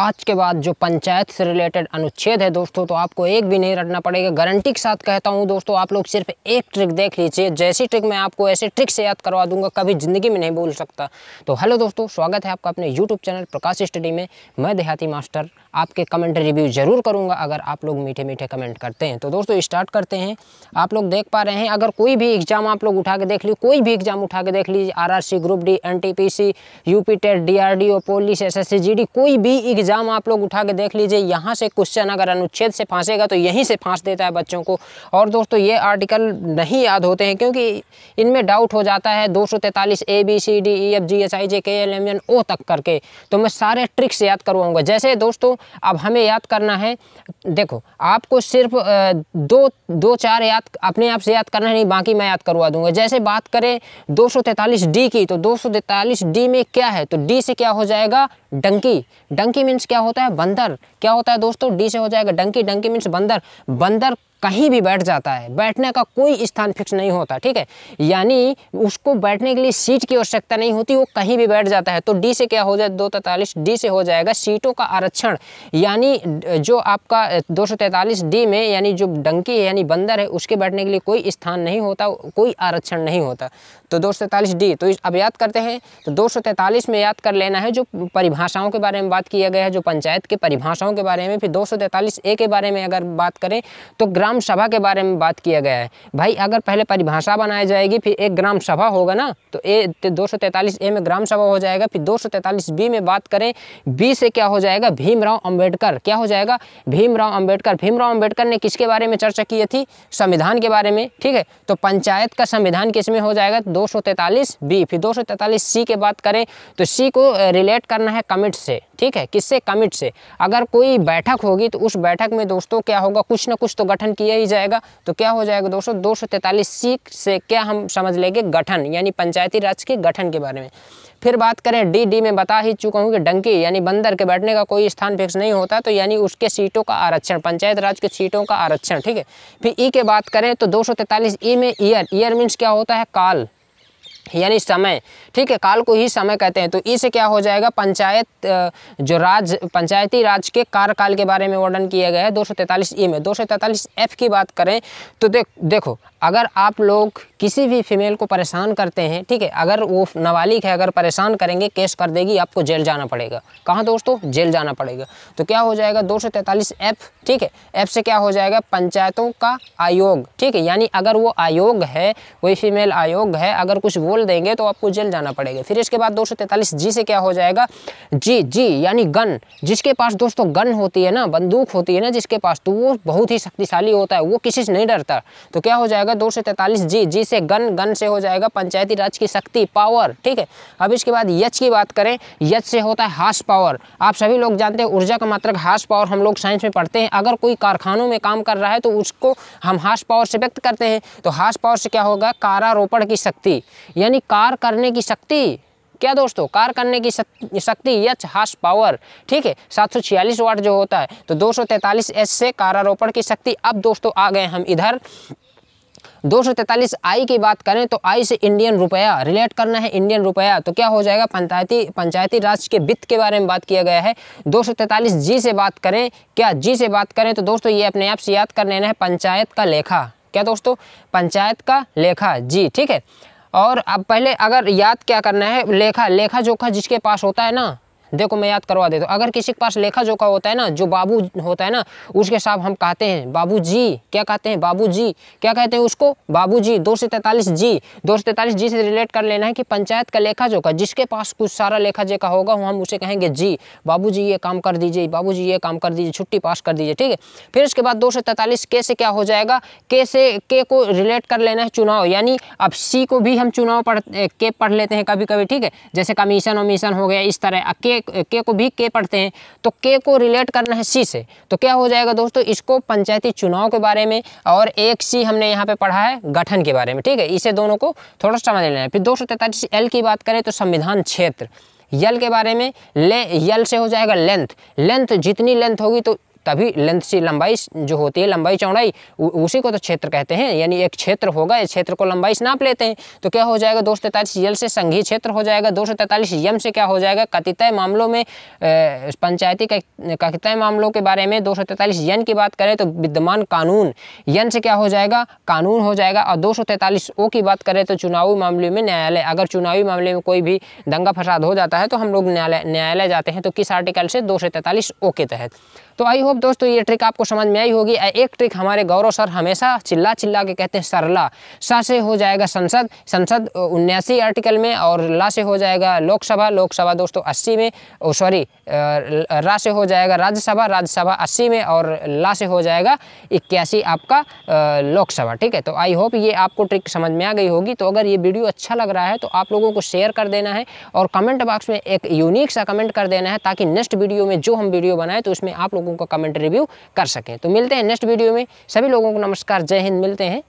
आज के बाद जो पंचायत से रिलेटेड अनुच्छेद है दोस्तों तो आपको एक भी नहीं रटना पड़ेगा गारंटी के साथ कहता हूँ दोस्तों आप लोग सिर्फ एक ट्रिक देख लीजिए जैसी ट्रिक मैं आपको ऐसे ट्रिक से याद करवा दूंगा कभी ज़िंदगी में नहीं भूल सकता तो हेलो दोस्तों स्वागत है आपका अपने यूट्यूब चैनल प्रकाश स्टडी में मैं देहाती मास्टर आपके कमेंट रिव्यू ज़रूर करूँगा अगर आप लोग मीठे मीठे कमेंट करते हैं तो दोस्तों स्टार्ट करते हैं आप लोग देख पा रहे हैं अगर कोई भी एग्ज़ाम आप लोग उठा के देख लीजिए कोई भी एग्ज़ाम उठा के देख लीजिए RRC group D NTPC P TET DRDO police SSC GD कोई भी एग्ज़ाम आप लोग उठा के देख लीजिए यहाँ से क्वेश्चन अगर अनुच्छेद से फांसेगा तो यहीं से फांस देता है बच्चों को और दोस्तों ये आर्टिकल नहीं याद होते हैं क्योंकि इनमें डाउट हो जाता है दो A B C D E F G S I J K L M N O तक करके तो मैं सारे ट्रिक्स याद करवाऊँगा जैसे दोस्तों अब हमें याद करना है देखो आपको सिर्फ दो दो चार याद अपने आप से याद करना है नहीं बाकी मैं याद करवा दूंगा जैसे बात करें दो डी की तो दो डी में क्या है तो डी से क्या हो जाएगा डंकी डंकी मीन्स क्या होता है बंदर क्या होता है दोस्तों डी से हो जाएगा डंकी डंकी मीन्स बंदर बंदर कहीं भी बैठ जाता है बैठने का कोई स्थान फिक्स नहीं होता ठीक है यानी उसको बैठने के लिए सीट की आवश्यकता नहीं होती वो कहीं भी बैठ जाता है तो डी से क्या हो जाए दो तैतालीस डी से हो जाएगा सीटों का आरक्षण यानी जो आपका दो डी में यानी जो डंकी है यानी बंदर है उसके बैठने के लिए कोई स्थान नहीं होता कोई आरक्षण नहीं होता तो दो डी तो अब याद करते हैं तो दो में याद कर लेना है जो परिभाषाओं के बारे में बात किया गया है जो पंचायत के परिभाषाओं के बारे में फिर दो ए के बारे में अगर बात करें तो ग्राम ग्राम सभा के बारे में बात किया गया है भाई अगर पहले परिभाषा बनाई जाएगी फिर एक ग्राम सभा होगा ना तो ए दो ए में ग्राम सभा हो जाएगा फिर दो बी में बात करें बी से क्या हो जाएगा भीमराव अम्बेडकर क्या हो जाएगा भीमराव अम्बेडकर भीमराव अम्बेडकर ने किसके बारे में चर्चा की थी संविधान के बारे में ठीक है तो पंचायत का संविधान किस में हो जाएगा दो बी फिर दो सी के बात करें तो सी को रिलेट करना है कमिट से ठीक है किससे कमिट से अगर कोई बैठक होगी तो उस बैठक में दोस्तों क्या होगा कुछ ना कुछ तो गठन किया ही जाएगा तो क्या हो जाएगा दोस्तों दो सी से क्या हम समझ लेंगे गठन यानी पंचायती राज के गठन के बारे में फिर बात करें डी डी में बता ही चुका हूँ कि डंकी यानी बंदर के बैठने का कोई स्थान फिक्स नहीं होता तो यानी उसके सीटों का आरक्षण पंचायत राज के सीटों का आरक्षण ठीक है फिर ई के बात करें तो दो ई में ईयर ईयर मीन्स क्या होता है काल यानी समय ठीक है काल को ही समय कहते हैं तो इसे क्या हो जाएगा पंचायत जो राज पंचायती राज के कार्यकाल के बारे में वर्णन किया गया है दो सौ तैंतालीस ई में दो सौ तैंतालीस एफ की बात करें तो देख देखो अगर आप लोग किसी भी फीमेल को परेशान करते हैं ठीक है अगर वो नाबालिग है अगर परेशान करेंगे केस कर देगी आपको जेल जाना पड़ेगा कहाँ दोस्तों जेल जाना पड़ेगा तो क्या हो जाएगा दो एफ ठीक है एफ से क्या हो जाएगा पंचायतों का आयोग ठीक है यानी अगर वो आयोग है कोई फीमेल आयोग है अगर कुछ बोल देंगे तो आपको जेल जाना पड़ेगा फिर इसके बाद दो जी से क्या हो जाएगा जी जी यानी गन जिसके पास दोस्तों गन होती है ना बंदूक होती है ना जिसके पास तो वो बहुत ही शक्तिशाली होता है वो किसी से नहीं डरता तो क्या हो जाएगा जाएगा दो से तैतालीस जी जी से गन गन से हो जाएगा पंचायती राज की शक्ति पावर ठीक है अब इसके बाद यच की बात करें यच से होता है हार्स पावर आप सभी लोग जानते हैं ऊर्जा का मात्रक हार्स पावर हम लोग साइंस में पढ़ते हैं अगर कोई कारखानों में काम कर रहा है तो उसको हम हार्स पावर से व्यक्त करते हैं तो हार्स पावर से क्या होगा कारारोपण की शक्ति यानी कार करने की शक्ति क्या दोस्तों कार करने की शक्ति यच हार्स पावर ठीक है 746 वाट जो होता है तो 243 एस से कारारोपण की शक्ति अब दोस्तों आ गए हम इधर दो सौ तैंतालीस आई की बात करें तो आई से इंडियन रुपया रिलेट करना है इंडियन रुपया तो क्या हो जाएगा पंचायती पंचायती राज के वित्त के बारे में बात किया गया है दो सौ तैंतालीस जी से बात करें क्या जी से बात करें तो दोस्तों ये अपने आप से याद कर लेना है पंचायत का लेखा क्या दोस्तों पंचायत का लेखा जी ठीक है और अब पहले अगर याद क्या करना है लेखा लेखा जोखा जिसके पास होता है ना देखो मैं याद करवा देता हूँ अगर किसी के पास लेखा जोखा होता है ना जो बाबू होता है ना उसके साथ हम कहते हैं बाबू जी क्या कहते हैं बाबू जी क्या कहते हैं उसको बाबू जी दो सौ तैंतालीस जी दो सौ तैंतालीस जी से रिलेट कर लेना है कि पंचायत का लेखा जोखा जिसके पास कुछ सारा लेखा जोखा होगा हम उसे कहेंगे जी बाबू जी ये काम कर दीजिए बाबू जी ये काम कर दीजिए छुट्टी पास कर दीजिए ठीक है फिर उसके बाद दो सौ तैंतालीस के से क्या हो जाएगा के से के को रिलेट कर लेना है चुनाव यानी अब सी को भी हम चुनाव पढ़ के पढ़ लेते हैं कभी कभी ठीक है जैसे कमीशन वमीशन हो गया इस तरह के के को भी के पढ़ते हैं तो के को रिलेट करना है सी से तो क्या हो जाएगा दोस्तों इसको पंचायती चुनाव के बारे में और एक सी हमने यहाँ पे पढ़ा है गठन के बारे में ठीक है इसे दोनों को थोड़ा समझ लेना है फिर दो एल की बात करें तो संविधान क्षेत्र यल के बारे में ले यल से हो जाएगा लेंथ लेंथ जितनी लेंथ होगी तो तभी लेंथ से लंबाई जो होती है लंबाई चौड़ाई उसी को तो क्षेत्र कहते हैं यानी एक क्षेत्र होगा इस क्षेत्र को लंबाई से नाप लेते हैं तो क्या हो जाएगा दो यल से संघीय क्षेत्र हो जाएगा दो यम से क्या हो जाएगा कतितय मामलों में पंचायती कतितय मामलों के बारे में दो यन की बात करें तो विद्यमान कानून यन से क्या हो जाएगा कानून हो जाएगा और दो ओ की बात करें तो चुनावी मामले में न्यायालय अगर चुनावी मामले में कोई भी दंगा फसाद हो जाता है तो हम लोग न्यायालय न्यायालय जाते हैं तो किस आर्टिकल से दो ओ के तहत तो आई हो होप दोस्तों ये ट्रिक आपको समझ में आई होगी एक ट्रिक हमारे गौरव सर हमेशा चिल्ला चिल्ला के कहते हैं सरला सा से हो जाएगा संसद संसद उन्यासी आर्टिकल में और ला से हो जाएगा लोकसभा लोकसभा दोस्तों अस्सी में सॉरी रा से हो जाएगा राज्यसभा राज्यसभा अस्सी में और ला से हो जाएगा इक्यासी आपका लोकसभा ठीक है तो आई होप ये आपको ट्रिक समझ में आ गई होगी तो अगर ये वीडियो अच्छा लग रहा है तो आप लोगों को शेयर कर देना है और कमेंट बॉक्स में एक यूनिक सा कमेंट कर देना है ताकि नेक्स्ट वीडियो में जो हम वीडियो बनाए तो उसमें आप लोगों का कमेंट रिव्यू कर सकें तो मिलते हैं नेक्स्ट वीडियो में सभी लोगों को नमस्कार जय हिंद मिलते हैं